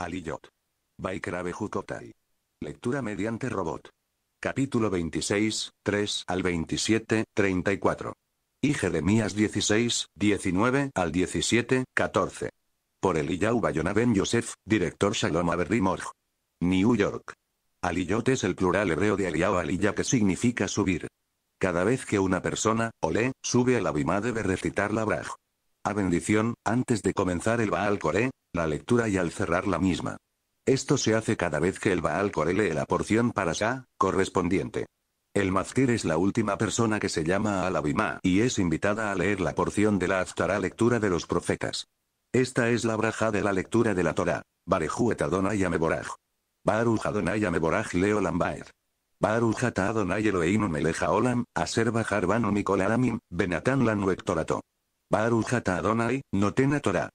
Aliyot. Baikrabe Lectura mediante robot. Capítulo 26, 3 al 27, 34. Y Jeremías 16, 19 al 17, 14. Por Eliyahu Bayona Yosef, director Shalom Aberrimorg. New York. Aliyot es el plural hebreo de Aliyah Aliyah que significa subir. Cada vez que una persona, ole, sube al Abimá debe recitar la Braj. A bendición, antes de comenzar el Baal Coré, la lectura y al cerrar la misma. Esto se hace cada vez que el Baal lee la porción para Sa, correspondiente. El Mazkir es la última persona que se llama al y es invitada a leer la porción de la Aftara lectura de los profetas. Esta es la braja de la lectura de la Torah. Barejuet Adonai Ameboraj. Baruj Adonai Ameboraj Leo Lambaer. Adonai Eloeinum Meleja Olam, Aser Bajar Banu Adonai, Notena Torah.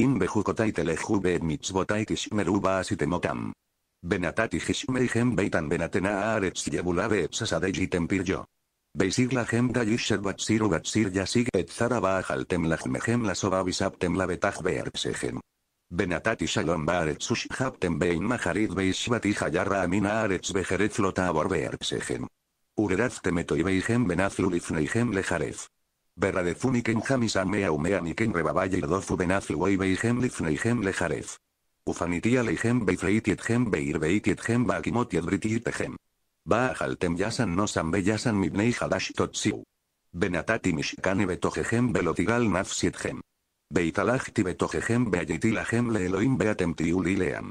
In bejukotai telejube et mitzvotai Benatati hem beitan benatena aretz yebulave et sasadei tempiryo. Beisir la gem batsiru batsir yasig et zara baajaltem la sobabisaptem la betaj beersegem. Benatati shalom baaretz ushhabtem bein maharid beishvati hayarra amina aretz bejerez flota abor beersegem. Ureraztem etoibeihem benazlulifneihem lejarez. ורדפו מכם משעמע ומעניכם רבבה ירדופו בנף לווי ביכם לפניכם לחרף. ופניתי עליכם והפריתי אתכם והרביתי אתכם בהקימות יד בריתי איתכם. ואכלתם יסן נוסם ויסן מבני חדש תוציאו. ונתתי משכני בתוככם ולא תיגל נפשי אתכם. והתהלכתי בתוככם והייתי לכם לאלוהים ואתם תהיו לי לעם.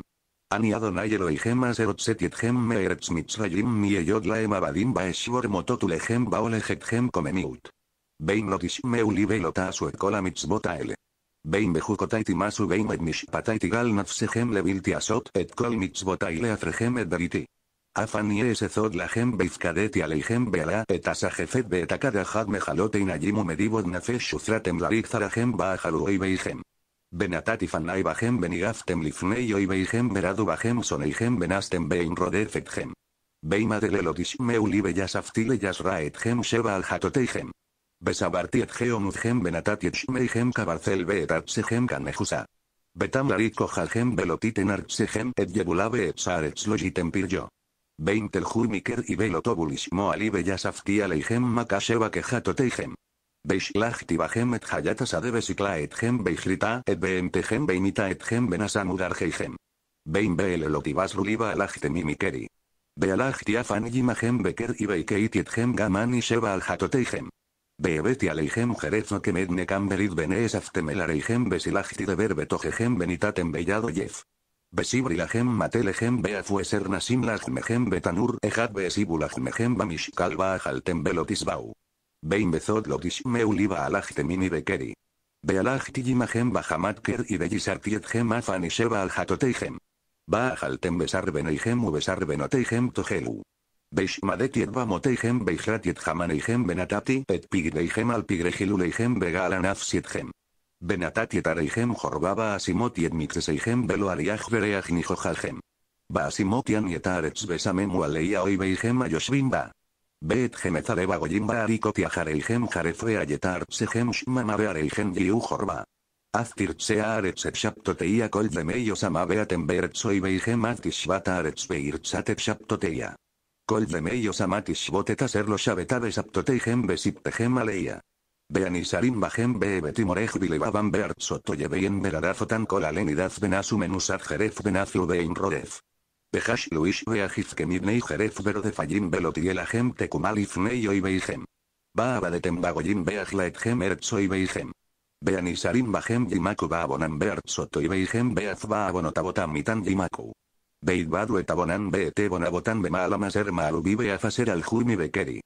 אני אדוני אלוהיכם אשר הוצאתי אתכם מארץ מצרים מי היות להם עבדים באשבור מוטות ולכם בהולך אתכם קוממיות. בין לא תשמעו לי ולא תעשו את כל המצוות האלה. בין בחוקותי תימסו בין את משפטי תגל נפשכם לבלתי עשות את כל מצוותי להפרכם את בריתי. אף אני אסתוד לכם בהפקדתי עליכם בעלה את הסחפת ואת הקדחת מחלות עיניים ומדיבות נפש ופרתם לריק צרכם באכלו אויביכם. ונתתי פני בכם ונירפתם לפני אויביכם ורדו בכם שונאיכם ונסתם בעין רודף אתכם. בימת אלה לא תשמעו לי ויספתי ליסרה אתכם שבע על חטאותיכם. Besabartiet geomudgem benatatiet shmeigem kabarcel beetatsegem kanejusa. Betam laritko jagem belotiten artsegem et yebulabe etsaretz logitem pirjo. jurmiker y velotobulis moali beyasaftia leigem makasheva kejatoteigem. Gem et hayatas adebesikla et gem beijrita et beemtegem beinita et gem benasamudargeigem. Bein beelelotibas ruliba alachtemimikeri. Bealachtia fanigimagem beker y beikeitiet gem gamani y sheva beti leigem jerezno que medne camberit benees aftemelareigem besilagti de betojejem benitatem bellado yef. Besibrilajem matelejem beafueser nasim lajmejem betanur ejat besibulajmejem bamishkal bajaltem belotisbau. Beimbezod lotishme uliba alajtemini bekeri. Bealajtijimajem bajamatker y bellisartietjem afanisheba aljatoteijem. Baajaltem besarbeneijem u besarbenotejem tojelu. בהשמדתי את במותיכם בהכלתי את חמניכם ונתתי את פגדיכם על פגרי חילוליכם בגעל הנפס ידכם. ונתתי את עריכם חורבה באשימותי יד מקצסיכם בלא אריח וריח ניחוחכם. באשימותי אני את הארץ ושממו עליה אויביכם היושבים בה. בעתכם את הרב הגויים באריקותי אחריכם חרפריה את ארציכם שממה ועריכם יהיו חורבה. אף תרצה הארץ את שבתותיה כל דמי יוסמה ואתם בארץ אויביכם אף תשבת הארץ וירצת את שבתותיה. Col de meios amatish botetas shavetades aptoteigen besiptejem aleia. Beanisarim bajem bebetimoreg bilebaban beart sotoyebeyen berarazotan kolalenidaz venasu menusar jerez benazu bein rodez. Bejash luish beajiz kemibnei jerez verde tecumalifneio belotielajem tecumalizneio y beijem. Baaba de tembagoyin Gem Erzo y beijem. Beanisarim bajem yimaku baabonan beart soto y beaz baabonotabotamitan y yimaku. Beidbadu etabonan be etebonabotan be maalamas hermaalubibe afaser aljurmi bekeri.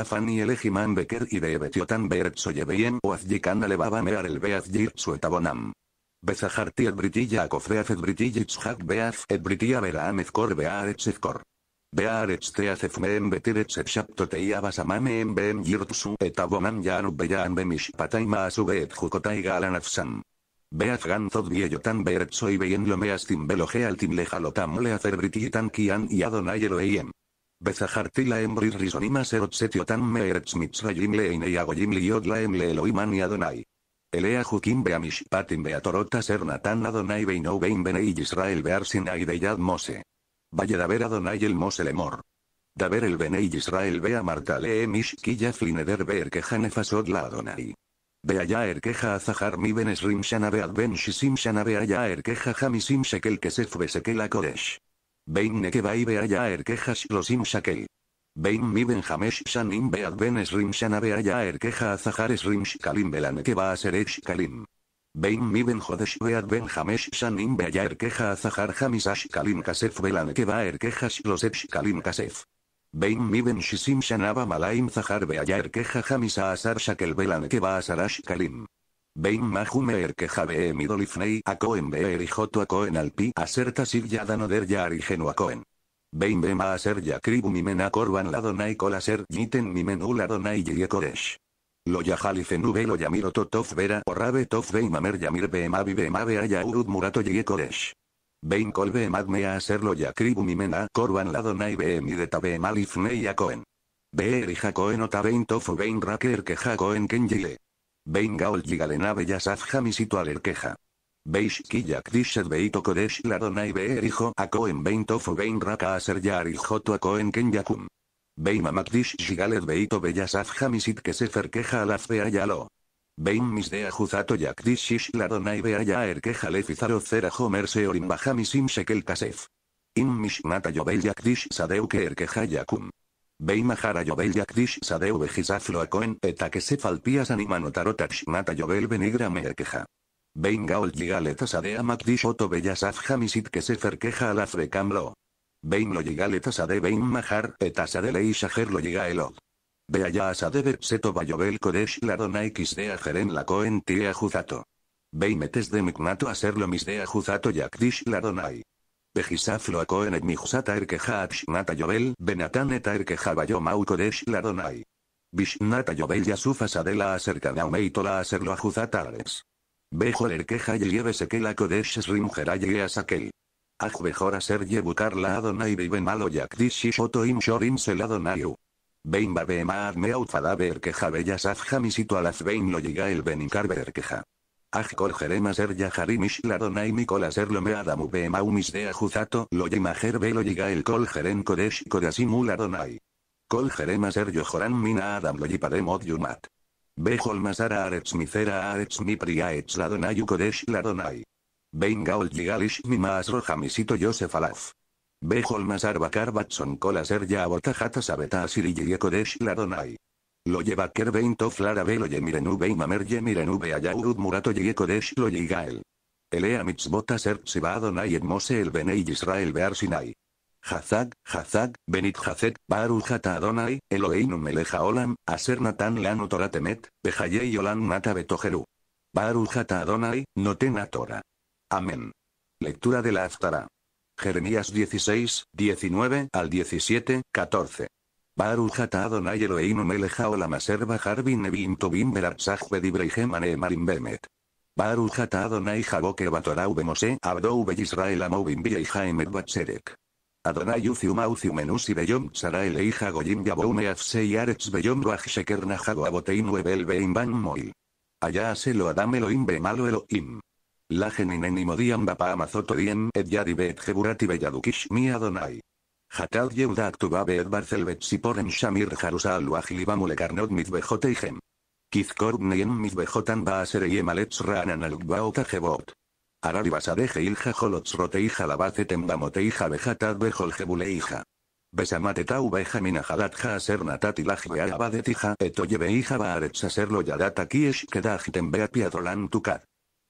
Afani y elegiman beker y beebetiotan beertsoyebeyen o azjikan alebaba mear el beazjir su etabonam. Bezaharti et britilla acofreaz et hak beaz et britilla beraam ezkor bearetz ezkor. Bearetz teazefmeen beteretz et shaptoteia en beem yirtsu etabonam yanu beyaan pataima asube et jukotai galan Beach ganzod tan beret soy beyen lo meas tim tim le kian y adonai eloeiem. Bezahartila embrir risonima serot setiotan meeretz mitzrayim leine y er agoyim er emle y adonai. Em Elea jukim beamishpatim beatorota sernatan adonai beinou bein benei Israel bear sinai deyad mose. Vaya daver adonai el mose lemor. Daver el benei Israel bea marta emish kiyaf lineder beer que janefa la adonai. Beaya erkeja zahar mi benes adven shanabe adben shisim shanabe aya erkeja jamisim shekel kesef besekel akodesh. Bein nekevai beaya erkeja shlosim shakel. vein mi ben jamesh shanim bead ben esrim shanabe aya erkeja azahar esrim shkalim a ser ech kalim vein mi ben jodesh ve ben jamesh shanim beaya erkeja azahar jamisash kalim kasef va keva erkeja shlosep shkalim kasef. Bein miben ben shisim shanaba malaim zahar be ayer jamisa jajamis a asar shakel belan que va a kalim. Bein er a koen be erijoto a koen al pi a ser ya dano a koen. Bein be ma ya kribu mimen a korban ladonai donai kol a ser niten mi Lo be lo ya miro tof vera o rabe tof be be ma be murato ye Bain kol a hacerlo yakribu mimena korban ladonai behemideta behemal ifnei yakoen. y Jakoen ota bein tofu bein raker que jacoen kenjile. Bein gaol yigalena beyasaf jamisito alerqueja. Beish kiyak dishet beito kodesh ladonai beerijo a bein tofu bein raka aser a acoen kenyakum. Bein mamakdish yigalet beito beyasaf jamisit que sefer queja alaf fea yalo. Vein misdea juzato yakdishish ladonai beaya erkeja lefizaro zera homer seorim in shekel kasef. Mis nata yobel yakdish sadeu que er, Yakun. majara Yobel Yakdish Sadeu Bejizaflo Akoen kesef Alpías Animanotarotach Nata Yobel Benigra er, queja Bein Gaol Yigaleta Sadea Makdish Oto Bellasaf Hamisit Kesefer a Alafre Kamlo. Bein lo Yigaleta Sade Bein Mahar Etasadele Ishager lo elod a deber seto bayobel kodesh ladonai kisdea jeren lakoen tia juzato. metes de Miknato a serlo misdea juzato yakdish ladonai. Vejisaf lo Kohen et erkeja abshnata yobel benatan eta erkeja bayomau kodesh ladonai. Bishnata yobel yasufa sadela aserkanaumeito la aserlo ajuzata ares. Bejo erkeja yelieve sekela kodesh a yea sakel. Aj mejor aser la adonai viven malo yakdish shoto im shorim seladonaiu. Bein Babeemaad me Fadaber berkeja Bellas Afjamisito Alaz Bein lo llega el Benincarber Queja. Ajkor Jerema Ser Yajarimish Ladonai Mikolaser Ser Lomeadamu Beemaumis de Ajuzato lo Yemajer lo llega el Col Jeren Kodesh Kodasimu Ladonai. Col Jerema Ser Yojoran Mina Adam lo mod Yumat. Bejol Masara mi Micera Aretz mi Etz Ladonai koresh Ladonai. Bein Gaol Yigalish Mimas Rojamisito Yosef Alaf. Masar Bakar Batson Serja Abotajata Sabeta asiri Yekodesh ladonai. Lo lleva Kerbein Toflara Yemirenube y Mamer Yemirenube Ayaud Murato Yekodesh Lo Yigael. Elea Ser Sertsiba Adonai Edmose el Benei Israel Bear Sinai. Hazag, Hazag, Benit jazet Baruch Hata Adonai, Eloheinum Meleja Olam, Aser Natan Lanu Toratemet, Bejayei Olam Nata Betojeru. Baruch Hata Adonai, a tora. Amén. Lectura de la Aftara. Jeremías 16, 19 al 17, 14. Baruch Adonai Eloheinu melech haolam aser bajar bin nevim tobim beratzach bedibreihem anemarim bemet. Adonai jaboke batorau bemose abdou Israel amovim vieihaemet batserek. Adonai uzium auzium enusi beyom tzarael eija goyim yabou meafsei aretz beyom ruach sheker najago aboteinu ebel ban moil. Allá se lo adam Elohim bemalo Elohim la amazoto diem et yadi bet jeburati belladukish mi Adonai. Hatad ba tubabe et barcelbet shamir jarusal agilibamule carnot mitbejoteijem. Kizkorniem mitbejotan baasereyem alets ranan alukbaota jebot. Arari basadeje ilja jolotzroteija labacetem bejatad bejol jebuleija. Besamateta ubeja minajadat aser abadetija yadata kiesh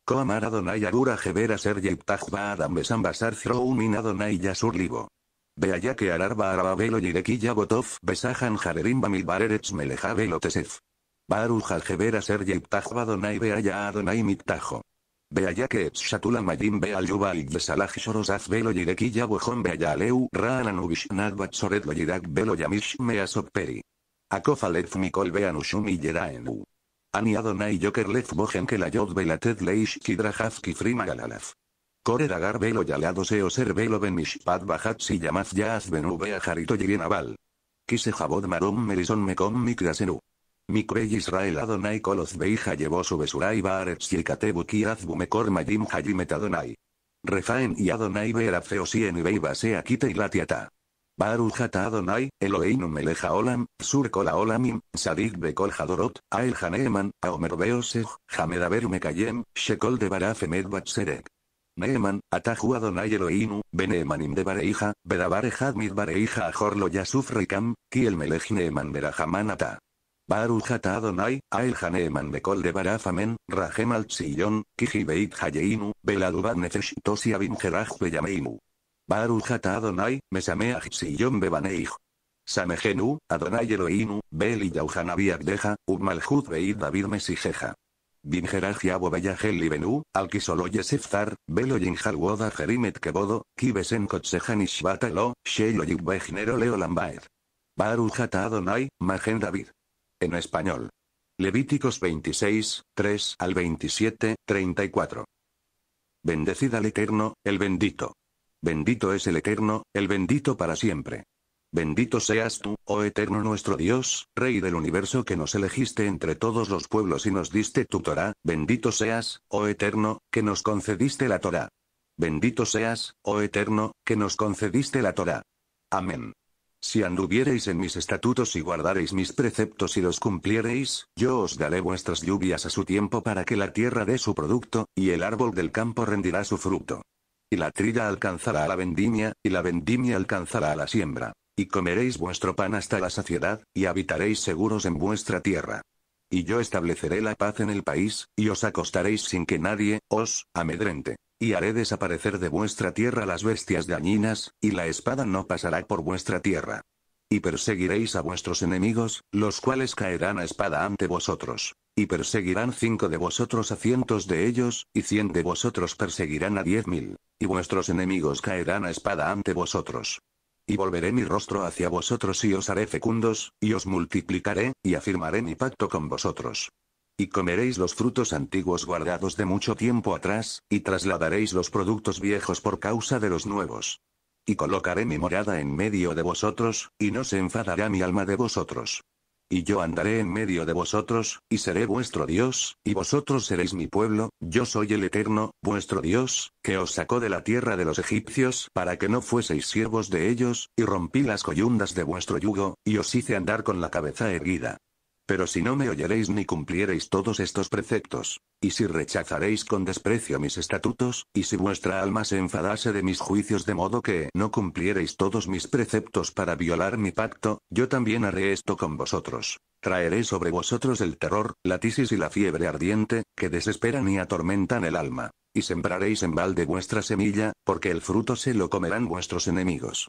Comar Adonai Agura SER Sergeyptaj Adam besan Basar Throumin Adonai Yasur Libo. Beaya que BELO Arababelo Yirekiya Botov Besajan Jarerim Bamilbarerets Melejabelo Tesef. Baruch Algevera Sergeyptaj Adonai Beaya Adonai Mittajo. Beaya que Eps Shatula Majim Beal Yubal Yesalaj Belo Yirekiya Bojón Beayaleu Ubishnad Batsoret Lo Yirak Belo Yamish Measoperi. Akofalef Mikol Beanushum Yeraenu. Ani Adonai Joker la yod Kelayot Belated Leish Hazki Frima Galalaf. Korer Agar Velo Yalado Seoser Velo Ben Mishpat Bahat yamaz Yaz Benu Beajarito Abal. Kise Jabod Marom Melison Mekom Mikrasenu. Mikrey Israel Adonai Koloz Beija llevó su besura y Baaretz Yelkatebu azbu Mekor Madim Hajimet Adonai. Refaen y Adonai Beerafeo Sien y Beiba Sea Kite y Baruch Adonai, Eloheinu meleja olam, sur kol Olamim, sadik bekol hadorot, ael haneeman, beoseh hamedaber mekayem, shekol de emet batzerek. Neeman, Atahu Adonai Eloheinu, beneemanim de bareija, bedabar ejad bareija ahorlo lo yasuf reikam, ki el neeman berajaman ata. Baruch Adonai, ael haneeman bekol de amen, rajem al kiji beit hayeinu, beladubat nefesh tosia Baru Jata Adonai, Mesameach Sion Bebaneij. Samegenu, Adonai Eloinu, Beli y Yauhanabiak deja, Ubmalhut Beid David Mesijeja. Binjeraj Yabo libenu, y Benú, Alquisolo Yesefzar, Belo Yinjalwoda Jerimet Kebodo, Kibesen Kotsejan shelo Sheilo Yibbejnero Leo Adonai, Magen David. En español. Levíticos 26, 3 al 27, 34. Bendecida al Eterno, el bendito. Bendito es el Eterno, el bendito para siempre. Bendito seas tú, oh eterno nuestro Dios, Rey del universo que nos elegiste entre todos los pueblos y nos diste tu Torah, bendito seas, oh eterno, que nos concediste la Torá. Bendito seas, oh eterno, que nos concediste la Torá. Amén. Si anduviereis en mis estatutos y guardareis mis preceptos y los cumpliereis, yo os daré vuestras lluvias a su tiempo para que la tierra dé su producto, y el árbol del campo rendirá su fruto y la trilla alcanzará a la vendimia, y la vendimia alcanzará a la siembra. Y comeréis vuestro pan hasta la saciedad, y habitaréis seguros en vuestra tierra. Y yo estableceré la paz en el país, y os acostaréis sin que nadie os amedrente. Y haré desaparecer de vuestra tierra las bestias dañinas, y la espada no pasará por vuestra tierra. Y perseguiréis a vuestros enemigos, los cuales caerán a espada ante vosotros. Y perseguirán cinco de vosotros a cientos de ellos, y cien de vosotros perseguirán a diez mil. Y vuestros enemigos caerán a espada ante vosotros. Y volveré mi rostro hacia vosotros y os haré fecundos, y os multiplicaré, y afirmaré mi pacto con vosotros. Y comeréis los frutos antiguos guardados de mucho tiempo atrás, y trasladaréis los productos viejos por causa de los nuevos. Y colocaré mi morada en medio de vosotros, y no se enfadará mi alma de vosotros. Y yo andaré en medio de vosotros, y seré vuestro Dios, y vosotros seréis mi pueblo, yo soy el Eterno, vuestro Dios, que os sacó de la tierra de los egipcios para que no fueseis siervos de ellos, y rompí las coyundas de vuestro yugo, y os hice andar con la cabeza erguida. Pero si no me oyeréis ni cumpliereis todos estos preceptos, y si rechazaréis con desprecio mis estatutos, y si vuestra alma se enfadase de mis juicios de modo que no cumpliereis todos mis preceptos para violar mi pacto, yo también haré esto con vosotros. Traeré sobre vosotros el terror, la tisis y la fiebre ardiente, que desesperan y atormentan el alma. Y sembraréis en balde vuestra semilla, porque el fruto se lo comerán vuestros enemigos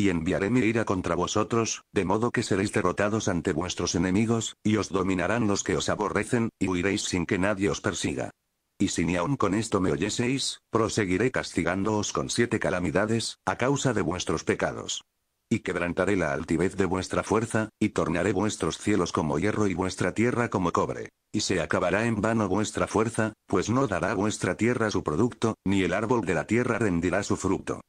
y enviaré mi ira contra vosotros, de modo que seréis derrotados ante vuestros enemigos, y os dominarán los que os aborrecen, y huiréis sin que nadie os persiga. Y si ni aun con esto me oyeseis, proseguiré castigándoos con siete calamidades, a causa de vuestros pecados. Y quebrantaré la altivez de vuestra fuerza, y tornaré vuestros cielos como hierro y vuestra tierra como cobre. Y se acabará en vano vuestra fuerza, pues no dará vuestra tierra su producto, ni el árbol de la tierra rendirá su fruto.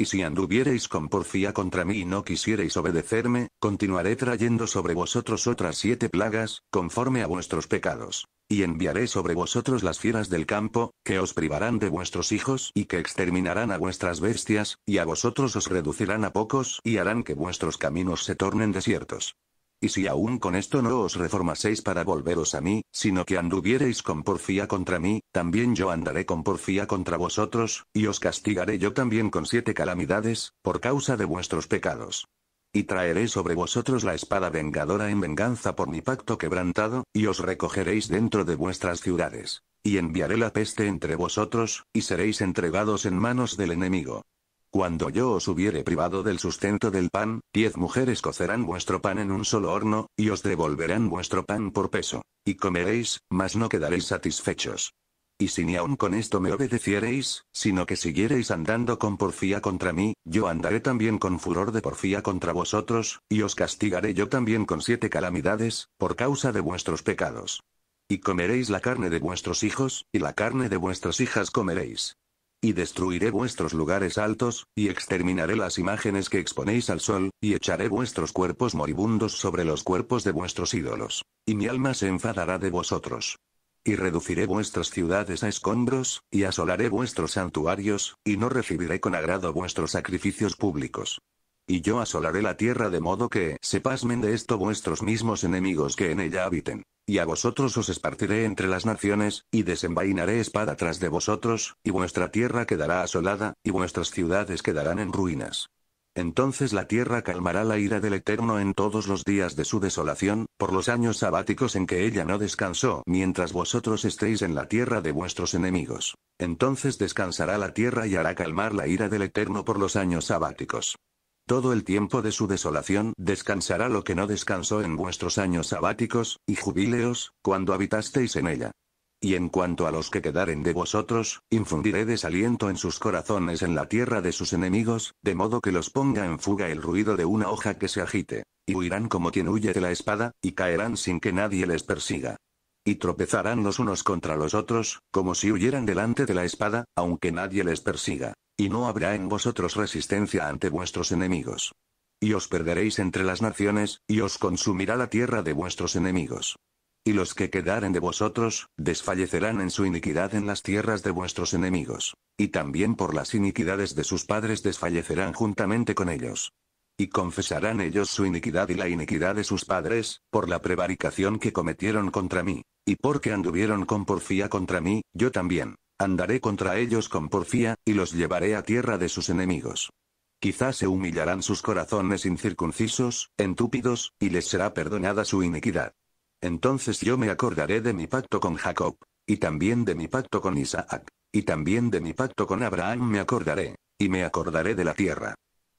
Y si anduviereis con porfía contra mí y no quisiereis obedecerme, continuaré trayendo sobre vosotros otras siete plagas, conforme a vuestros pecados. Y enviaré sobre vosotros las fieras del campo, que os privarán de vuestros hijos y que exterminarán a vuestras bestias, y a vosotros os reducirán a pocos y harán que vuestros caminos se tornen desiertos. Y si aún con esto no os reformaseis para volveros a mí, sino que anduviereis con porfía contra mí, también yo andaré con porfía contra vosotros, y os castigaré yo también con siete calamidades, por causa de vuestros pecados. Y traeré sobre vosotros la espada vengadora en venganza por mi pacto quebrantado, y os recogeréis dentro de vuestras ciudades. Y enviaré la peste entre vosotros, y seréis entregados en manos del enemigo. Cuando yo os hubiere privado del sustento del pan, diez mujeres cocerán vuestro pan en un solo horno, y os devolverán vuestro pan por peso. Y comeréis, mas no quedaréis satisfechos. Y si ni aun con esto me obedeciereis, sino que siguiereis andando con porfía contra mí, yo andaré también con furor de porfía contra vosotros, y os castigaré yo también con siete calamidades, por causa de vuestros pecados. Y comeréis la carne de vuestros hijos, y la carne de vuestras hijas comeréis. Y destruiré vuestros lugares altos, y exterminaré las imágenes que exponéis al sol, y echaré vuestros cuerpos moribundos sobre los cuerpos de vuestros ídolos. Y mi alma se enfadará de vosotros. Y reduciré vuestras ciudades a escombros, y asolaré vuestros santuarios, y no recibiré con agrado vuestros sacrificios públicos. Y yo asolaré la tierra de modo que se pasmen de esto vuestros mismos enemigos que en ella habiten. Y a vosotros os esparciré entre las naciones, y desenvainaré espada tras de vosotros, y vuestra tierra quedará asolada, y vuestras ciudades quedarán en ruinas. Entonces la tierra calmará la ira del Eterno en todos los días de su desolación, por los años sabáticos en que ella no descansó, mientras vosotros estéis en la tierra de vuestros enemigos. Entonces descansará la tierra y hará calmar la ira del Eterno por los años sabáticos. Todo el tiempo de su desolación descansará lo que no descansó en vuestros años sabáticos, y jubileos, cuando habitasteis en ella. Y en cuanto a los que quedaren de vosotros, infundiré desaliento en sus corazones en la tierra de sus enemigos, de modo que los ponga en fuga el ruido de una hoja que se agite, y huirán como quien huye de la espada, y caerán sin que nadie les persiga. Y tropezarán los unos contra los otros, como si huyeran delante de la espada, aunque nadie les persiga. Y no habrá en vosotros resistencia ante vuestros enemigos. Y os perderéis entre las naciones, y os consumirá la tierra de vuestros enemigos. Y los que quedaren de vosotros, desfallecerán en su iniquidad en las tierras de vuestros enemigos. Y también por las iniquidades de sus padres desfallecerán juntamente con ellos. Y confesarán ellos su iniquidad y la iniquidad de sus padres, por la prevaricación que cometieron contra mí. Y porque anduvieron con porfía contra mí, yo también Andaré contra ellos con porfía, y los llevaré a tierra de sus enemigos. Quizás se humillarán sus corazones incircuncisos, entúpidos, y les será perdonada su iniquidad. Entonces yo me acordaré de mi pacto con Jacob, y también de mi pacto con Isaac, y también de mi pacto con Abraham me acordaré, y me acordaré de la tierra,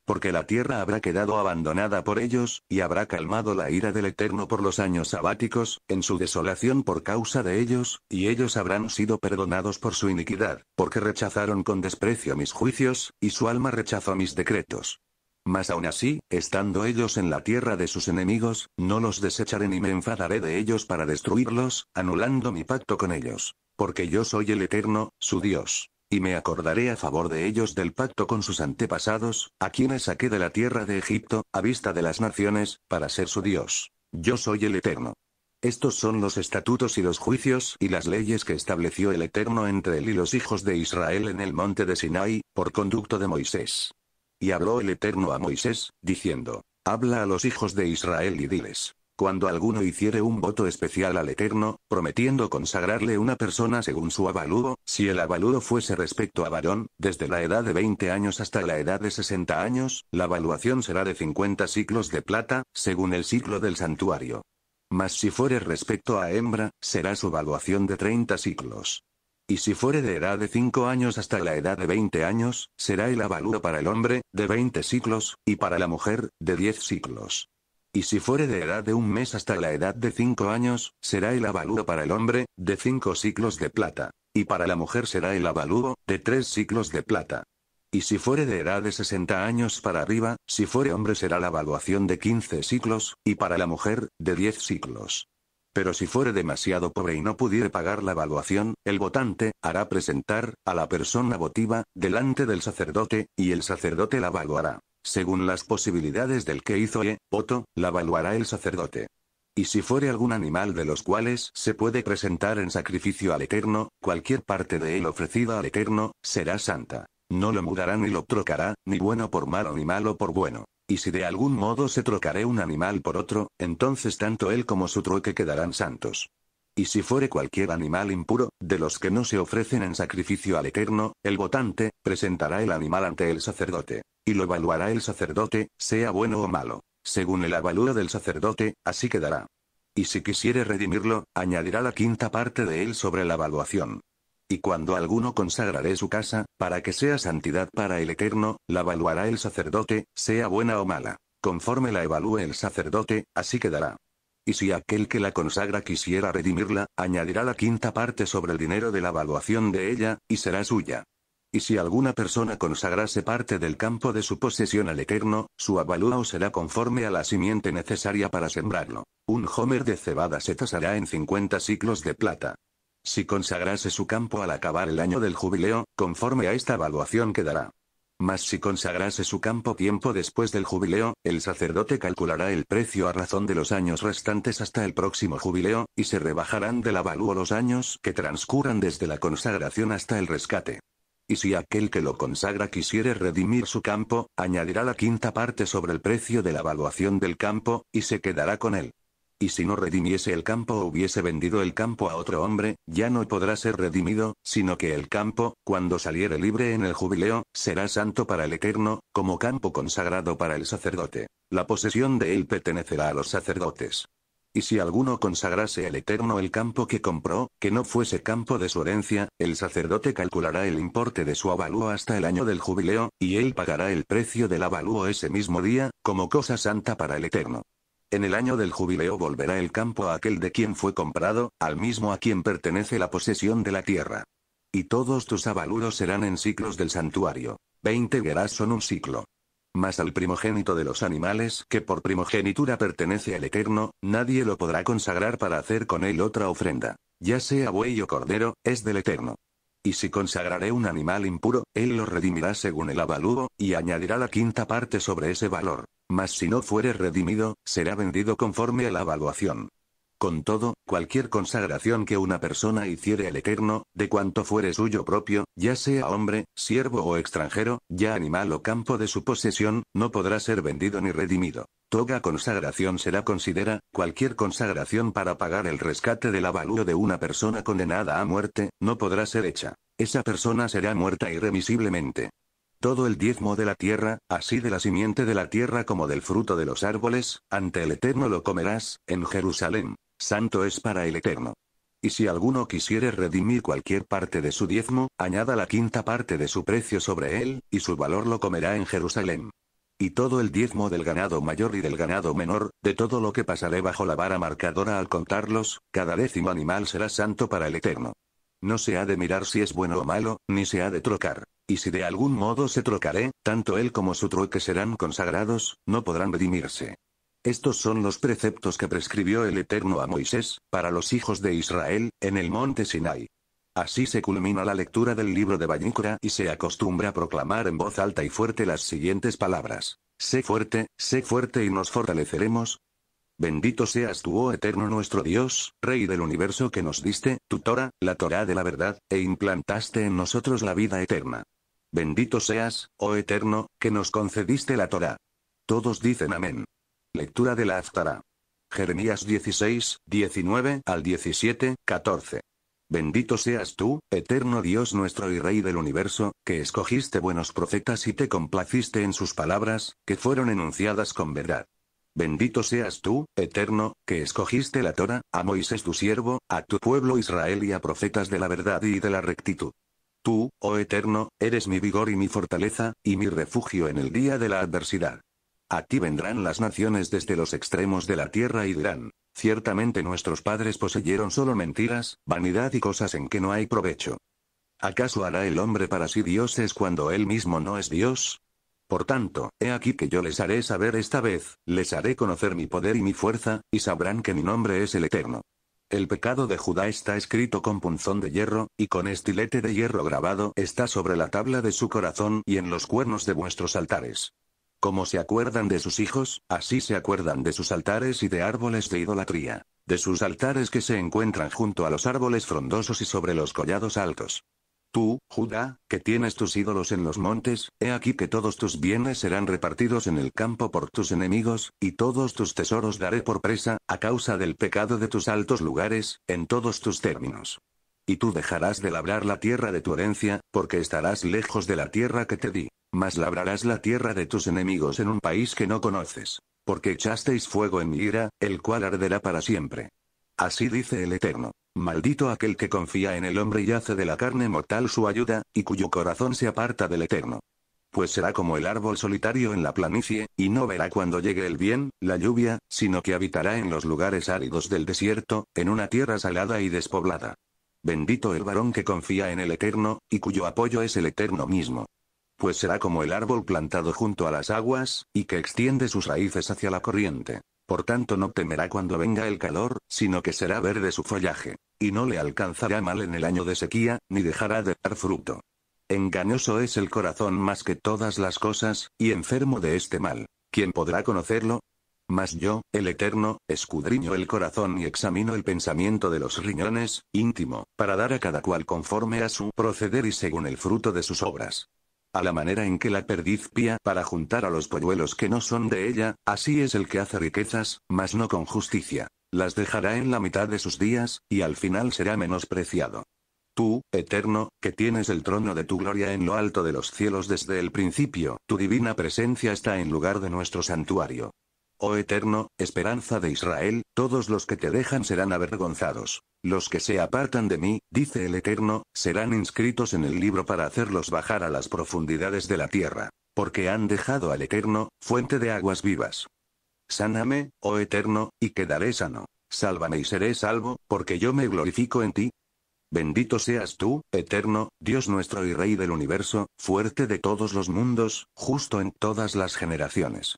porque la tierra habrá quedado abandonada por ellos, y habrá calmado la ira del Eterno por los años sabáticos, en su desolación por causa de ellos, y ellos habrán sido perdonados por su iniquidad, porque rechazaron con desprecio mis juicios, y su alma rechazó mis decretos. Mas aún así, estando ellos en la tierra de sus enemigos, no los desecharé ni me enfadaré de ellos para destruirlos, anulando mi pacto con ellos. Porque yo soy el Eterno, su Dios. Y me acordaré a favor de ellos del pacto con sus antepasados, a quienes saqué de la tierra de Egipto, a vista de las naciones, para ser su Dios. Yo soy el Eterno. Estos son los estatutos y los juicios y las leyes que estableció el Eterno entre él y los hijos de Israel en el monte de Sinai, por conducto de Moisés. Y habló el Eterno a Moisés, diciendo, Habla a los hijos de Israel y diles, cuando alguno hiciere un voto especial al Eterno, prometiendo consagrarle una persona según su avaludo, si el avaludo fuese respecto a varón, desde la edad de 20 años hasta la edad de 60 años, la valuación será de 50 ciclos de plata, según el ciclo del santuario. Mas si fuere respecto a hembra, será su valuación de 30 ciclos. Y si fuere de edad de 5 años hasta la edad de 20 años, será el avaludo para el hombre, de 20 ciclos, y para la mujer, de 10 ciclos. Y si fuere de edad de un mes hasta la edad de cinco años, será el avalúo para el hombre, de cinco ciclos de plata. Y para la mujer será el avalúo, de tres ciclos de plata. Y si fuere de edad de sesenta años para arriba, si fuere hombre será la valuación de quince ciclos, y para la mujer, de diez ciclos. Pero si fuere demasiado pobre y no pudiere pagar la valuación, el votante hará presentar a la persona votiva delante del sacerdote, y el sacerdote la evaluará. Según las posibilidades del que hizo E, Poto, la evaluará el sacerdote. Y si fuere algún animal de los cuales se puede presentar en sacrificio al Eterno, cualquier parte de él ofrecida al Eterno, será santa. No lo mudará ni lo trocará, ni bueno por malo ni malo por bueno. Y si de algún modo se trocaré un animal por otro, entonces tanto él como su trueque quedarán santos. Y si fuere cualquier animal impuro, de los que no se ofrecen en sacrificio al Eterno, el votante, presentará el animal ante el sacerdote. Y lo evaluará el sacerdote, sea bueno o malo. Según el avalúo del sacerdote, así quedará. Y si quisiere redimirlo, añadirá la quinta parte de él sobre la evaluación. Y cuando alguno consagraré su casa, para que sea santidad para el Eterno, la evaluará el sacerdote, sea buena o mala. Conforme la evalúe el sacerdote, así quedará. Y si aquel que la consagra quisiera redimirla, añadirá la quinta parte sobre el dinero de la valuación de ella, y será suya. Y si alguna persona consagrase parte del campo de su posesión al Eterno, su avalúo será conforme a la simiente necesaria para sembrarlo. Un homer de cebada se tasará en 50 ciclos de plata. Si consagrase su campo al acabar el año del jubileo, conforme a esta evaluación quedará. Mas si consagrase su campo tiempo después del jubileo, el sacerdote calculará el precio a razón de los años restantes hasta el próximo jubileo, y se rebajarán del avalúo los años que transcurran desde la consagración hasta el rescate. Y si aquel que lo consagra quisiere redimir su campo, añadirá la quinta parte sobre el precio de la valuación del campo, y se quedará con él. Y si no redimiese el campo o hubiese vendido el campo a otro hombre, ya no podrá ser redimido, sino que el campo, cuando saliere libre en el jubileo, será santo para el Eterno, como campo consagrado para el sacerdote. La posesión de él pertenecerá a los sacerdotes. Y si alguno consagrase al Eterno el campo que compró, que no fuese campo de su herencia, el sacerdote calculará el importe de su avalúo hasta el año del jubileo, y él pagará el precio del avalúo ese mismo día, como cosa santa para el Eterno. En el año del jubileo volverá el campo a aquel de quien fue comprado, al mismo a quien pertenece la posesión de la tierra. Y todos tus avaluros serán en ciclos del santuario. Veinte verás son un ciclo. Mas al primogénito de los animales, que por primogenitura pertenece al Eterno, nadie lo podrá consagrar para hacer con él otra ofrenda. Ya sea buey o cordero, es del Eterno. Y si consagraré un animal impuro, él lo redimirá según el avalúo, y añadirá la quinta parte sobre ese valor. Mas si no fuere redimido, será vendido conforme a la evaluación. Con todo, cualquier consagración que una persona hiciere al Eterno, de cuanto fuere suyo propio, ya sea hombre, siervo o extranjero, ya animal o campo de su posesión, no podrá ser vendido ni redimido. Toda consagración será considera, cualquier consagración para pagar el rescate del avalúo de una persona condenada a muerte, no podrá ser hecha. Esa persona será muerta irremisiblemente todo el diezmo de la tierra, así de la simiente de la tierra como del fruto de los árboles, ante el Eterno lo comerás, en Jerusalén. Santo es para el Eterno. Y si alguno quisiere redimir cualquier parte de su diezmo, añada la quinta parte de su precio sobre él, y su valor lo comerá en Jerusalén. Y todo el diezmo del ganado mayor y del ganado menor, de todo lo que pasaré bajo la vara marcadora al contarlos, cada décimo animal será santo para el Eterno. No se ha de mirar si es bueno o malo, ni se ha de trocar. Y si de algún modo se trocaré, tanto él como su trueque serán consagrados, no podrán redimirse. Estos son los preceptos que prescribió el Eterno a Moisés, para los hijos de Israel, en el monte Sinai. Así se culmina la lectura del libro de Bañícora y se acostumbra a proclamar en voz alta y fuerte las siguientes palabras. Sé fuerte, sé fuerte y nos fortaleceremos, Bendito seas tú, oh eterno nuestro Dios, Rey del universo que nos diste, tu Torah, la Torah de la verdad, e implantaste en nosotros la vida eterna. Bendito seas, oh eterno, que nos concediste la Torah. Todos dicen amén. Lectura de la Aftarah. Jeremías 16, 19 al 17, 14. Bendito seas tú, eterno Dios nuestro y Rey del universo, que escogiste buenos profetas y te complaciste en sus palabras, que fueron enunciadas con verdad. Bendito seas tú, Eterno, que escogiste la Torah, a Moisés tu siervo, a tu pueblo Israel y a profetas de la verdad y de la rectitud. Tú, oh Eterno, eres mi vigor y mi fortaleza, y mi refugio en el día de la adversidad. A ti vendrán las naciones desde los extremos de la tierra y dirán, ciertamente nuestros padres poseyeron solo mentiras, vanidad y cosas en que no hay provecho. ¿Acaso hará el hombre para sí dioses cuando él mismo no es Dios? Por tanto, he aquí que yo les haré saber esta vez, les haré conocer mi poder y mi fuerza, y sabrán que mi nombre es el Eterno. El pecado de Judá está escrito con punzón de hierro, y con estilete de hierro grabado está sobre la tabla de su corazón y en los cuernos de vuestros altares. Como se acuerdan de sus hijos, así se acuerdan de sus altares y de árboles de idolatría, de sus altares que se encuentran junto a los árboles frondosos y sobre los collados altos. Tú, Judá, que tienes tus ídolos en los montes, he aquí que todos tus bienes serán repartidos en el campo por tus enemigos, y todos tus tesoros daré por presa, a causa del pecado de tus altos lugares, en todos tus términos. Y tú dejarás de labrar la tierra de tu herencia, porque estarás lejos de la tierra que te di, mas labrarás la tierra de tus enemigos en un país que no conoces. Porque echasteis fuego en mi ira, el cual arderá para siempre. Así dice el Eterno. Maldito aquel que confía en el hombre y hace de la carne mortal su ayuda, y cuyo corazón se aparta del eterno. Pues será como el árbol solitario en la planicie, y no verá cuando llegue el bien, la lluvia, sino que habitará en los lugares áridos del desierto, en una tierra salada y despoblada. Bendito el varón que confía en el Eterno, y cuyo apoyo es el Eterno mismo. Pues será como el árbol plantado junto a las aguas, y que extiende sus raíces hacia la corriente. Por tanto no temerá cuando venga el calor, sino que será verde su follaje. Y no le alcanzará mal en el año de sequía, ni dejará de dar fruto. Engañoso es el corazón más que todas las cosas, y enfermo de este mal. ¿Quién podrá conocerlo? Mas yo, el Eterno, escudriño el corazón y examino el pensamiento de los riñones, íntimo, para dar a cada cual conforme a su proceder y según el fruto de sus obras a la manera en que la perdiz pía para juntar a los polluelos que no son de ella, así es el que hace riquezas, mas no con justicia. Las dejará en la mitad de sus días, y al final será menospreciado. Tú, Eterno, que tienes el trono de tu gloria en lo alto de los cielos desde el principio, tu divina presencia está en lugar de nuestro santuario. Oh Eterno, esperanza de Israel, todos los que te dejan serán avergonzados. Los que se apartan de mí, dice el Eterno, serán inscritos en el libro para hacerlos bajar a las profundidades de la tierra. Porque han dejado al Eterno, fuente de aguas vivas. Sáname, oh Eterno, y quedaré sano. Sálvame y seré salvo, porque yo me glorifico en ti, Bendito seas tú, eterno, Dios nuestro y Rey del universo, fuerte de todos los mundos, justo en todas las generaciones.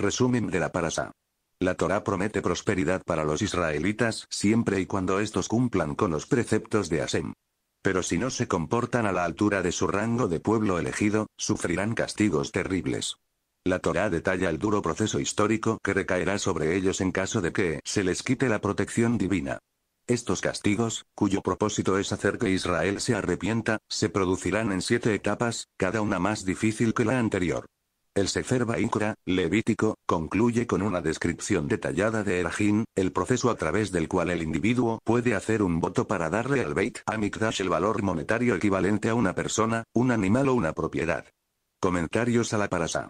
Resumen de la Parasa. La Torah promete prosperidad para los israelitas siempre y cuando estos cumplan con los preceptos de Hashem. Pero si no se comportan a la altura de su rango de pueblo elegido, sufrirán castigos terribles. La Torah detalla el duro proceso histórico que recaerá sobre ellos en caso de que se les quite la protección divina. Estos castigos, cuyo propósito es hacer que Israel se arrepienta, se producirán en siete etapas, cada una más difícil que la anterior. El Sefer Baikra, Levítico, concluye con una descripción detallada de Erajin, el proceso a través del cual el individuo puede hacer un voto para darle al Beit Amikdash el valor monetario equivalente a una persona, un animal o una propiedad. Comentarios a la parasa.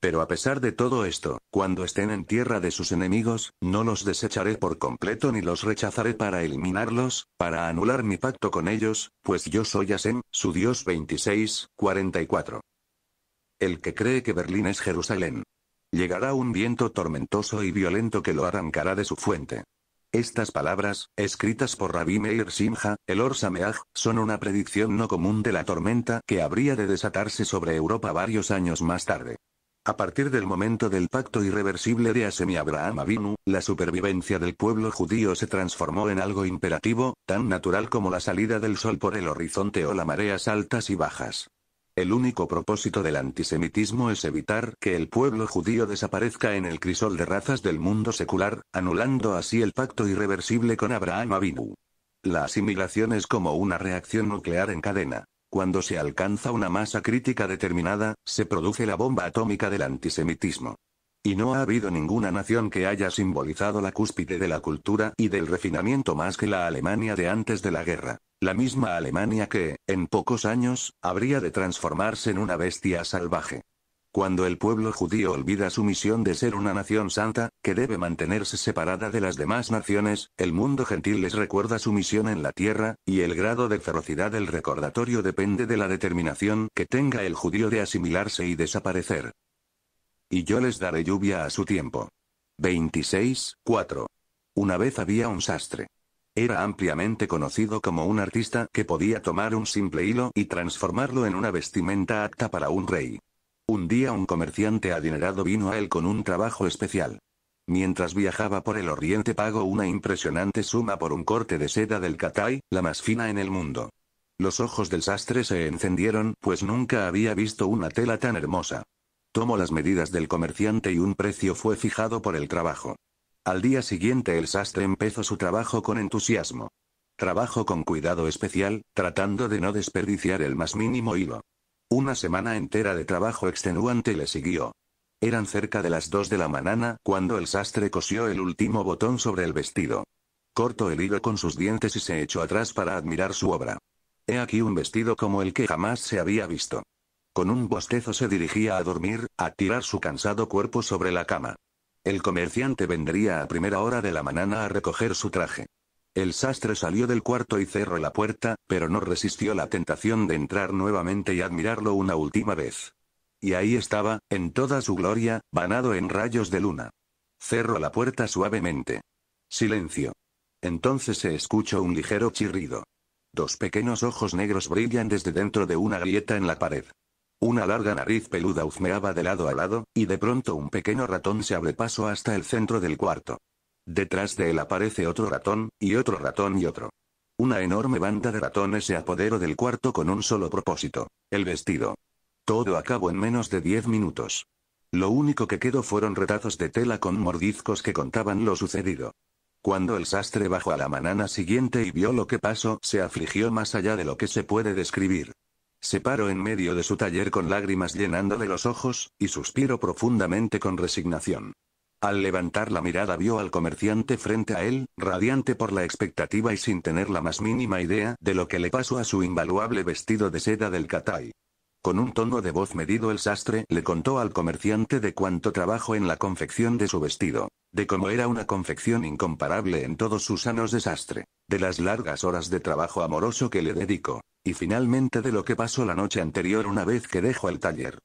Pero a pesar de todo esto, cuando estén en tierra de sus enemigos, no los desecharé por completo ni los rechazaré para eliminarlos, para anular mi pacto con ellos, pues yo soy Asen, su Dios 26, 44 el que cree que Berlín es Jerusalén. Llegará un viento tormentoso y violento que lo arrancará de su fuente. Estas palabras, escritas por Rabbi Meir Simha, el Orsameaj, son una predicción no común de la tormenta que habría de desatarse sobre Europa varios años más tarde. A partir del momento del pacto irreversible de Asemi Abraham Avinu, la supervivencia del pueblo judío se transformó en algo imperativo, tan natural como la salida del sol por el horizonte o las mareas altas y bajas. El único propósito del antisemitismo es evitar que el pueblo judío desaparezca en el crisol de razas del mundo secular, anulando así el pacto irreversible con Abraham Avinu. La asimilación es como una reacción nuclear en cadena. Cuando se alcanza una masa crítica determinada, se produce la bomba atómica del antisemitismo. Y no ha habido ninguna nación que haya simbolizado la cúspide de la cultura y del refinamiento más que la Alemania de antes de la guerra. La misma Alemania que, en pocos años, habría de transformarse en una bestia salvaje. Cuando el pueblo judío olvida su misión de ser una nación santa, que debe mantenerse separada de las demás naciones, el mundo gentil les recuerda su misión en la tierra, y el grado de ferocidad del recordatorio depende de la determinación que tenga el judío de asimilarse y desaparecer. Y yo les daré lluvia a su tiempo. 26:4. Una vez había un sastre. Era ampliamente conocido como un artista que podía tomar un simple hilo y transformarlo en una vestimenta apta para un rey. Un día un comerciante adinerado vino a él con un trabajo especial. Mientras viajaba por el oriente pagó una impresionante suma por un corte de seda del Katay, la más fina en el mundo. Los ojos del sastre se encendieron, pues nunca había visto una tela tan hermosa. Tomó las medidas del comerciante y un precio fue fijado por el trabajo. Al día siguiente el sastre empezó su trabajo con entusiasmo. Trabajó con cuidado especial, tratando de no desperdiciar el más mínimo hilo. Una semana entera de trabajo extenuante le siguió. Eran cerca de las dos de la mañana cuando el sastre cosió el último botón sobre el vestido. Cortó el hilo con sus dientes y se echó atrás para admirar su obra. He aquí un vestido como el que jamás se había visto. Con un bostezo se dirigía a dormir, a tirar su cansado cuerpo sobre la cama. El comerciante vendría a primera hora de la mañana a recoger su traje. El sastre salió del cuarto y cerró la puerta, pero no resistió la tentación de entrar nuevamente y admirarlo una última vez. Y ahí estaba, en toda su gloria, banado en rayos de luna. Cerró la puerta suavemente. Silencio. Entonces se escuchó un ligero chirrido. Dos pequeños ojos negros brillan desde dentro de una grieta en la pared. Una larga nariz peluda uzmeaba de lado a lado, y de pronto un pequeño ratón se abre paso hasta el centro del cuarto. Detrás de él aparece otro ratón, y otro ratón y otro. Una enorme banda de ratones se apoderó del cuarto con un solo propósito, el vestido. Todo acabó en menos de diez minutos. Lo único que quedó fueron retazos de tela con mordiscos que contaban lo sucedido. Cuando el sastre bajó a la manana siguiente y vio lo que pasó, se afligió más allá de lo que se puede describir. Se paró en medio de su taller con lágrimas llenándole los ojos, y suspiró profundamente con resignación. Al levantar la mirada vio al comerciante frente a él, radiante por la expectativa y sin tener la más mínima idea de lo que le pasó a su invaluable vestido de seda del Catay. Con un tono de voz medido el sastre le contó al comerciante de cuánto trabajo en la confección de su vestido, de cómo era una confección incomparable en todos sus de sastre, de las largas horas de trabajo amoroso que le dedicó, y finalmente de lo que pasó la noche anterior una vez que dejo el taller.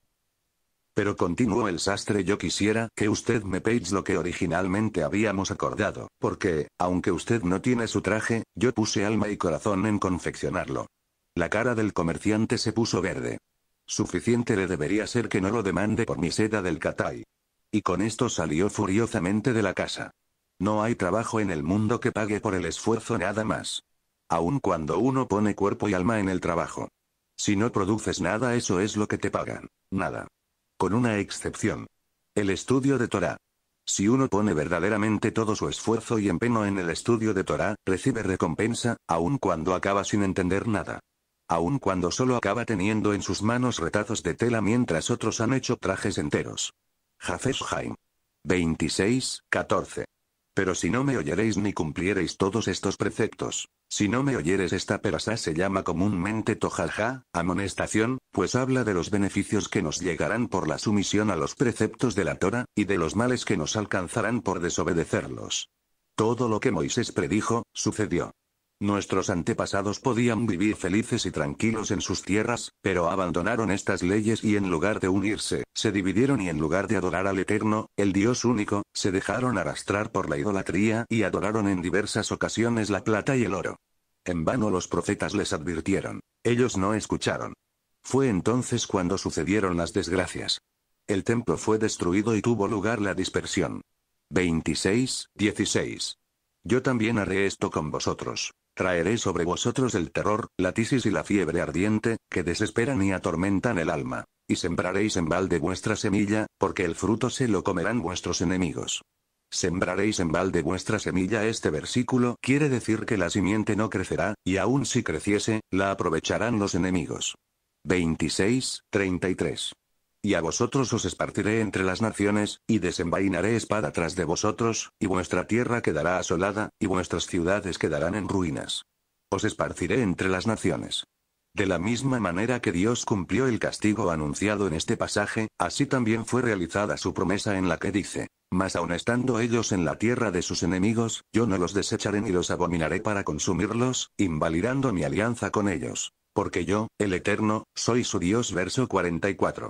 Pero continuó el sastre yo quisiera que usted me page lo que originalmente habíamos acordado, porque, aunque usted no tiene su traje, yo puse alma y corazón en confeccionarlo. La cara del comerciante se puso verde. Suficiente le debería ser que no lo demande por mi seda del Catay. Y con esto salió furiosamente de la casa. No hay trabajo en el mundo que pague por el esfuerzo nada más. Aun cuando uno pone cuerpo y alma en el trabajo. Si no produces nada, eso es lo que te pagan. Nada. Con una excepción. El estudio de Torah. Si uno pone verdaderamente todo su esfuerzo y empeño en el estudio de Torah, recibe recompensa, aun cuando acaba sin entender nada. Aun cuando solo acaba teniendo en sus manos retazos de tela mientras otros han hecho trajes enteros. Jafes Haim. 26, 14. Pero si no me oyereis ni cumpliereis todos estos preceptos, si no me oyeres esta perasá se llama comúnmente tojalja, amonestación, pues habla de los beneficios que nos llegarán por la sumisión a los preceptos de la Torah, y de los males que nos alcanzarán por desobedecerlos. Todo lo que Moisés predijo, sucedió. Nuestros antepasados podían vivir felices y tranquilos en sus tierras, pero abandonaron estas leyes y en lugar de unirse, se dividieron y en lugar de adorar al Eterno, el Dios único, se dejaron arrastrar por la idolatría y adoraron en diversas ocasiones la plata y el oro. En vano los profetas les advirtieron. Ellos no escucharon. Fue entonces cuando sucedieron las desgracias. El templo fue destruido y tuvo lugar la dispersión. 26, 16. Yo también haré esto con vosotros. Traeré sobre vosotros el terror, la tisis y la fiebre ardiente, que desesperan y atormentan el alma. Y sembraréis en balde vuestra semilla, porque el fruto se lo comerán vuestros enemigos. Sembraréis en balde vuestra semilla. Este versículo quiere decir que la simiente no crecerá, y aun si creciese, la aprovecharán los enemigos. 26, 33 y a vosotros os esparciré entre las naciones, y desenvainaré espada tras de vosotros, y vuestra tierra quedará asolada, y vuestras ciudades quedarán en ruinas. Os esparciré entre las naciones. De la misma manera que Dios cumplió el castigo anunciado en este pasaje, así también fue realizada su promesa en la que dice, Mas aun estando ellos en la tierra de sus enemigos, yo no los desecharé ni los abominaré para consumirlos, invalidando mi alianza con ellos. Porque yo, el Eterno, soy su Dios. Verso 44.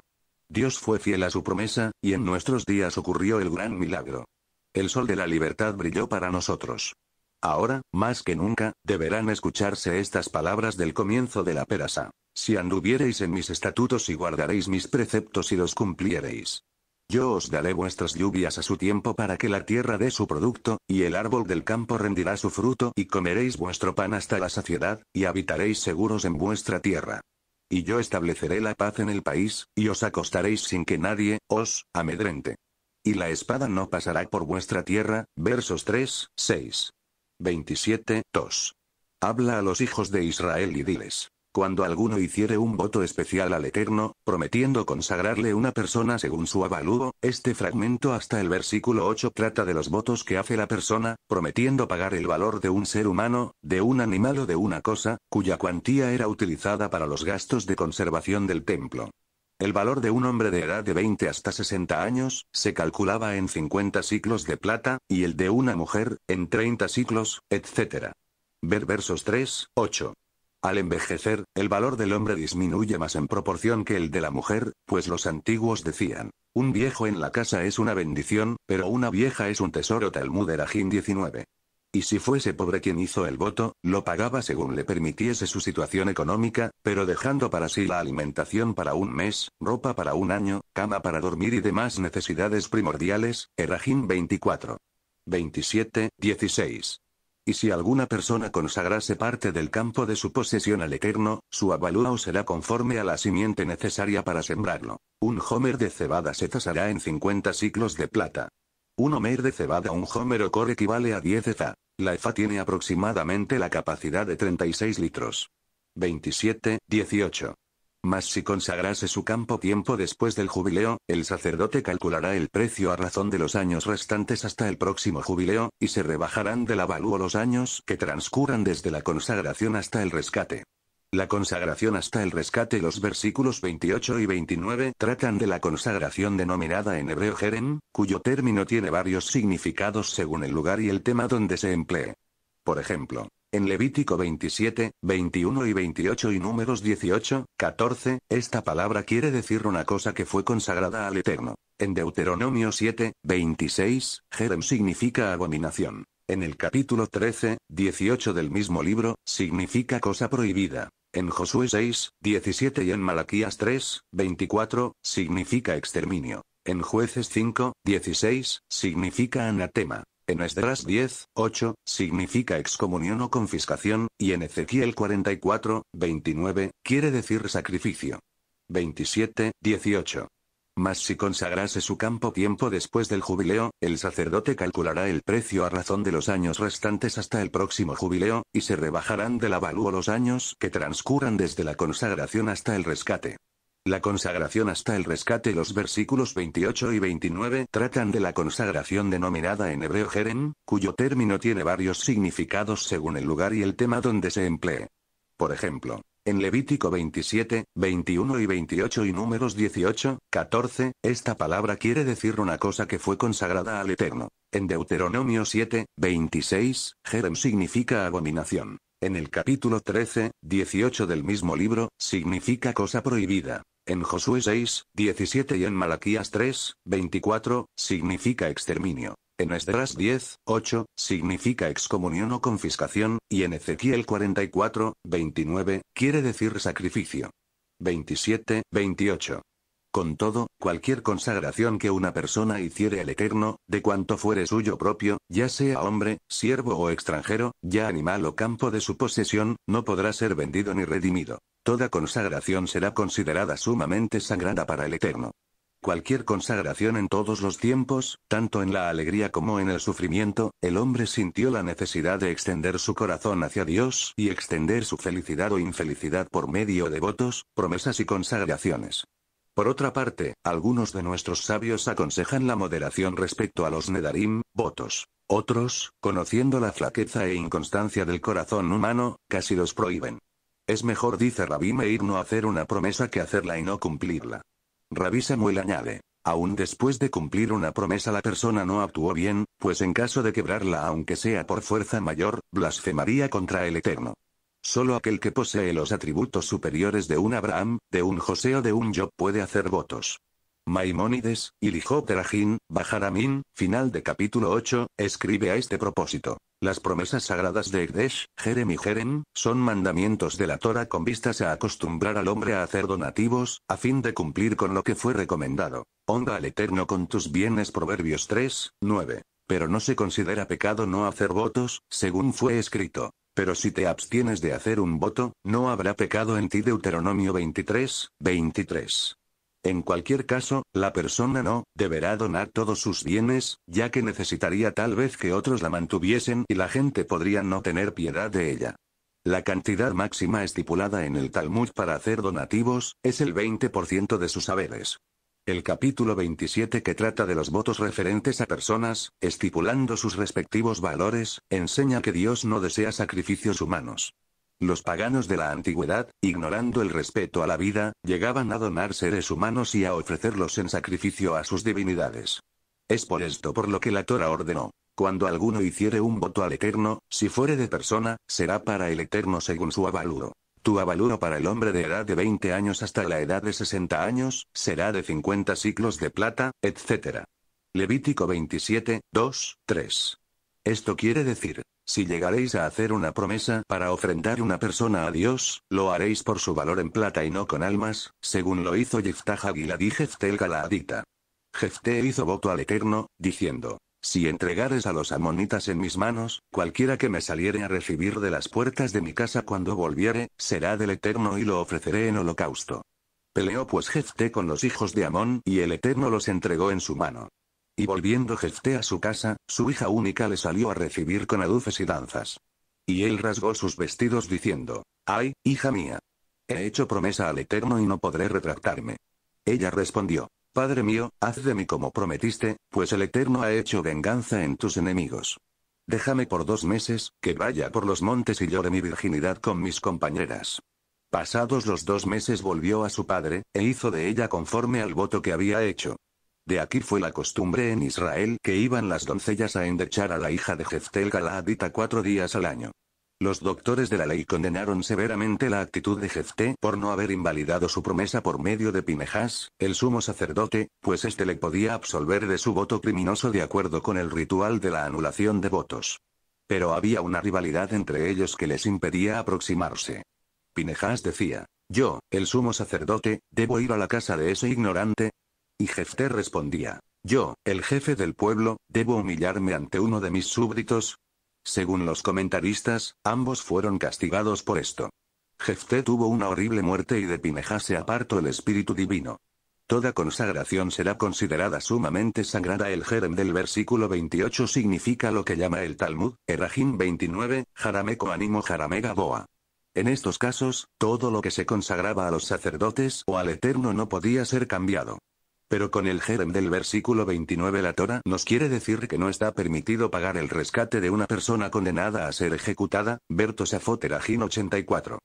Dios fue fiel a su promesa, y en nuestros días ocurrió el gran milagro. El sol de la libertad brilló para nosotros. Ahora, más que nunca, deberán escucharse estas palabras del comienzo de la perasa. Si anduviereis en mis estatutos y guardaréis mis preceptos y los cumpliereis. Yo os daré vuestras lluvias a su tiempo para que la tierra dé su producto, y el árbol del campo rendirá su fruto, y comeréis vuestro pan hasta la saciedad, y habitaréis seguros en vuestra tierra. Y yo estableceré la paz en el país, y os acostaréis sin que nadie, os, amedrente. Y la espada no pasará por vuestra tierra, versos 3, 6. 27, 2. Habla a los hijos de Israel y diles cuando alguno hiciere un voto especial al Eterno, prometiendo consagrarle una persona según su avalúo, este fragmento hasta el versículo 8 trata de los votos que hace la persona, prometiendo pagar el valor de un ser humano, de un animal o de una cosa, cuya cuantía era utilizada para los gastos de conservación del templo. El valor de un hombre de edad de 20 hasta 60 años, se calculaba en 50 ciclos de plata, y el de una mujer, en 30 ciclos, etc. Ver versos 3, 8. Al envejecer, el valor del hombre disminuye más en proporción que el de la mujer, pues los antiguos decían, un viejo en la casa es una bendición, pero una vieja es un tesoro Talmud rajin 19. Y si fuese pobre quien hizo el voto, lo pagaba según le permitiese su situación económica, pero dejando para sí la alimentación para un mes, ropa para un año, cama para dormir y demás necesidades primordiales, Erajín 24. 27, 16. Y si alguna persona consagrase parte del campo de su posesión al Eterno, su avalúo será conforme a la simiente necesaria para sembrarlo. Un homer de cebada se tasará en 50 ciclos de plata. Un homer de cebada un homer o core equivale a 10 efa. La efa tiene aproximadamente la capacidad de 36 litros. 27, 18. Mas si consagrase su campo tiempo después del jubileo, el sacerdote calculará el precio a razón de los años restantes hasta el próximo jubileo, y se rebajarán del avalúo los años que transcurran desde la consagración hasta el rescate. La consagración hasta el rescate Los versículos 28 y 29 tratan de la consagración denominada en hebreo Jerem, cuyo término tiene varios significados según el lugar y el tema donde se emplee. Por ejemplo, en Levítico 27, 21 y 28 y números 18, 14, esta palabra quiere decir una cosa que fue consagrada al Eterno. En Deuteronomio 7, 26, Jerem significa abominación. En el capítulo 13, 18 del mismo libro, significa cosa prohibida. En Josué 6, 17 y en Malaquías 3, 24, significa exterminio. En Jueces 5, 16, significa anatema. En Esdras 10, 8, significa excomunión o confiscación, y en Ezequiel 44, 29, quiere decir sacrificio. 27, 18. Mas si consagrase su campo tiempo después del jubileo, el sacerdote calculará el precio a razón de los años restantes hasta el próximo jubileo, y se rebajarán del avalúo los años que transcurran desde la consagración hasta el rescate. La consagración hasta el rescate Los versículos 28 y 29 tratan de la consagración denominada en hebreo Jerem, cuyo término tiene varios significados según el lugar y el tema donde se emplee. Por ejemplo, en Levítico 27, 21 y 28 y números 18, 14, esta palabra quiere decir una cosa que fue consagrada al Eterno. En Deuteronomio 7, 26, Jerem significa abominación. En el capítulo 13, 18 del mismo libro, significa cosa prohibida en Josué 6, 17 y en Malaquías 3, 24, significa exterminio. En Esdras 10, 8, significa excomunión o confiscación, y en Ezequiel 44, 29, quiere decir sacrificio. 27, 28. Con todo, cualquier consagración que una persona hiciere al Eterno, de cuanto fuere suyo propio, ya sea hombre, siervo o extranjero, ya animal o campo de su posesión, no podrá ser vendido ni redimido. Toda consagración será considerada sumamente sagrada para el Eterno. Cualquier consagración en todos los tiempos, tanto en la alegría como en el sufrimiento, el hombre sintió la necesidad de extender su corazón hacia Dios y extender su felicidad o infelicidad por medio de votos, promesas y consagraciones. Por otra parte, algunos de nuestros sabios aconsejan la moderación respecto a los nedarim, votos. Otros, conociendo la flaqueza e inconstancia del corazón humano, casi los prohíben. Es mejor, dice Rabí Meir, no hacer una promesa que hacerla y no cumplirla. Rabí Samuel añade, aún después de cumplir una promesa la persona no actuó bien, pues en caso de quebrarla aunque sea por fuerza mayor, blasfemaría contra el Eterno. Solo aquel que posee los atributos superiores de un Abraham, de un José o de un Job puede hacer votos. Maimónides, Ilijob Terajín, Bajaramín, final de capítulo 8, escribe a este propósito. Las promesas sagradas de Egdesh, Jerem y Jerem, son mandamientos de la Torah con vistas a acostumbrar al hombre a hacer donativos, a fin de cumplir con lo que fue recomendado. Honra al Eterno con tus bienes Proverbios 3, 9. Pero no se considera pecado no hacer votos, según fue escrito. Pero si te abstienes de hacer un voto, no habrá pecado en ti Deuteronomio 23, 23. En cualquier caso, la persona no, deberá donar todos sus bienes, ya que necesitaría tal vez que otros la mantuviesen y la gente podría no tener piedad de ella. La cantidad máxima estipulada en el Talmud para hacer donativos, es el 20% de sus haberes. El capítulo 27 que trata de los votos referentes a personas, estipulando sus respectivos valores, enseña que Dios no desea sacrificios humanos. Los paganos de la antigüedad, ignorando el respeto a la vida, llegaban a donar seres humanos y a ofrecerlos en sacrificio a sus divinidades. Es por esto por lo que la Torah ordenó. Cuando alguno hiciere un voto al Eterno, si fuere de persona, será para el Eterno según su avaludo. Tu avalúo para el hombre de edad de 20 años hasta la edad de 60 años, será de 50 ciclos de plata, etc. Levítico 27, 2, 3. Esto quiere decir, si llegaréis a hacer una promesa para ofrendar una persona a Dios, lo haréis por su valor en plata y no con almas, según lo hizo Jeftah Giladí Jeftel Galaadita. Jefté hizo voto al Eterno, diciendo, si entregares a los amonitas en mis manos, cualquiera que me saliere a recibir de las puertas de mi casa cuando volviere, será del Eterno y lo ofreceré en holocausto. Peleó pues Jefté con los hijos de Amón, y el Eterno los entregó en su mano. Y volviendo Jefté a su casa, su hija única le salió a recibir con aduces y danzas. Y él rasgó sus vestidos diciendo, Ay, hija mía. He hecho promesa al Eterno y no podré retractarme. Ella respondió, Padre mío, haz de mí como prometiste, pues el Eterno ha hecho venganza en tus enemigos. Déjame por dos meses, que vaya por los montes y llore mi virginidad con mis compañeras. Pasados los dos meses volvió a su padre, e hizo de ella conforme al voto que había hecho. De aquí fue la costumbre en Israel que iban las doncellas a endechar a la hija de Jeftel Galaadita cuatro días al año. Los doctores de la ley condenaron severamente la actitud de Jefté por no haber invalidado su promesa por medio de Pinejas. el sumo sacerdote, pues éste le podía absolver de su voto criminoso de acuerdo con el ritual de la anulación de votos. Pero había una rivalidad entre ellos que les impedía aproximarse. Pinejás decía, yo, el sumo sacerdote, debo ir a la casa de ese ignorante. Y Jefté respondía, yo, el jefe del pueblo, debo humillarme ante uno de mis súbditos, según los comentaristas, ambos fueron castigados por esto. Jefté tuvo una horrible muerte y de Pinejá se apartó el espíritu divino. Toda consagración será considerada sumamente sagrada. El Jerem del versículo 28 significa lo que llama el Talmud, Erajim 29, Jarameco Animo Jaramega Boa. En estos casos, todo lo que se consagraba a los sacerdotes o al Eterno no podía ser cambiado. Pero con el Jerem del versículo 29 la Torah nos quiere decir que no está permitido pagar el rescate de una persona condenada a ser ejecutada, Berto Safoterajin 84.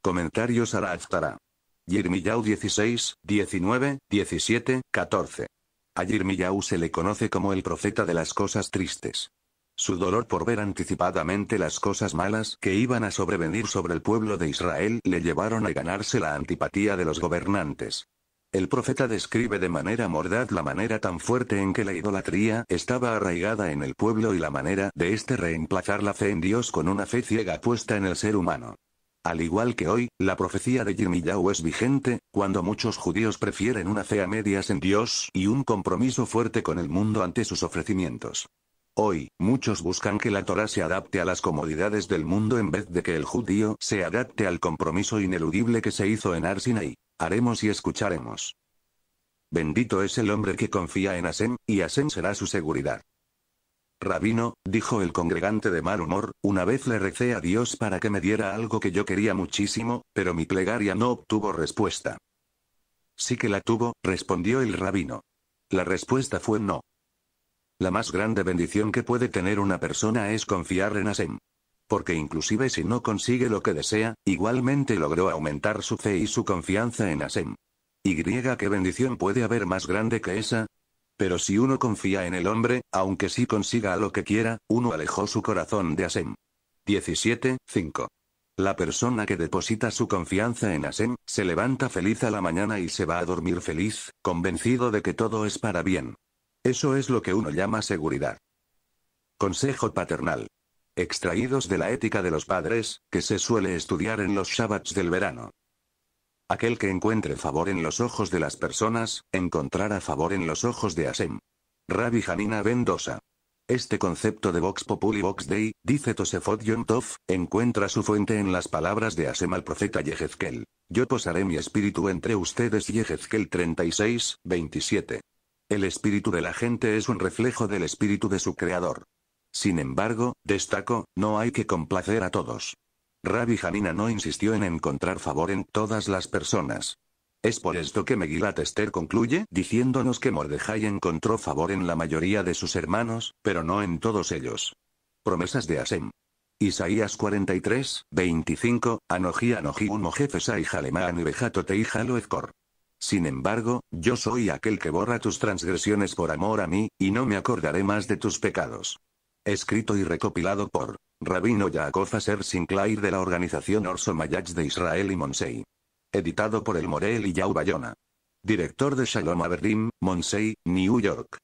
Comentarios a Aftara. Yirmiyau 16, 19, 17, 14. A Yirmiyau se le conoce como el profeta de las cosas tristes. Su dolor por ver anticipadamente las cosas malas que iban a sobrevenir sobre el pueblo de Israel le llevaron a ganarse la antipatía de los gobernantes. El profeta describe de manera mordaz la manera tan fuerte en que la idolatría estaba arraigada en el pueblo y la manera de este reemplazar la fe en Dios con una fe ciega puesta en el ser humano. Al igual que hoy, la profecía de Yirmiyahu es vigente, cuando muchos judíos prefieren una fe a medias en Dios y un compromiso fuerte con el mundo ante sus ofrecimientos. Hoy, muchos buscan que la Torah se adapte a las comodidades del mundo en vez de que el judío se adapte al compromiso ineludible que se hizo en Arsinaí. Haremos y escucharemos. Bendito es el hombre que confía en Asem, y Asem será su seguridad. Rabino, dijo el congregante de mal humor, una vez le recé a Dios para que me diera algo que yo quería muchísimo, pero mi plegaria no obtuvo respuesta. Sí que la tuvo, respondió el rabino. La respuesta fue no. La más grande bendición que puede tener una persona es confiar en Asem porque inclusive si no consigue lo que desea, igualmente logró aumentar su fe y su confianza en Asem. Y qué bendición puede haber más grande que esa, pero si uno confía en el hombre, aunque sí consiga lo que quiera, uno alejó su corazón de Asem. 175 La persona que deposita su confianza en Asem, se levanta feliz a la mañana y se va a dormir feliz, convencido de que todo es para bien. Eso es lo que uno llama seguridad. Consejo paternal extraídos de la ética de los padres, que se suele estudiar en los Shabbats del verano. Aquel que encuentre favor en los ojos de las personas, encontrará favor en los ojos de Hashem. Rabbi Hanina Bendosa. Este concepto de Vox Populi Vox Dei, dice Tosefot Yom encuentra su fuente en las palabras de Hashem al profeta Yehezkel. Yo posaré mi espíritu entre ustedes Yehezkel 36, 27. El espíritu de la gente es un reflejo del espíritu de su creador. Sin embargo, destaco, no hay que complacer a todos. Rabbi Jamina no insistió en encontrar favor en todas las personas. Es por esto que Megilat Esther concluye diciéndonos que Mordejai encontró favor en la mayoría de sus hermanos, pero no en todos ellos. Promesas de Asem. Isaías 43, 25, Anoji Anoji Uno jefesai Jalemaan y y Sin embargo, yo soy aquel que borra tus transgresiones por amor a mí, y no me acordaré más de tus pecados. Escrito y recopilado por Rabino Yaakov Aser Sinclair de la organización Orso Mayach de Israel y Monsei. Editado por el Morel y Yau Bayona. Director de Shalom Averdim, Monsei, New York.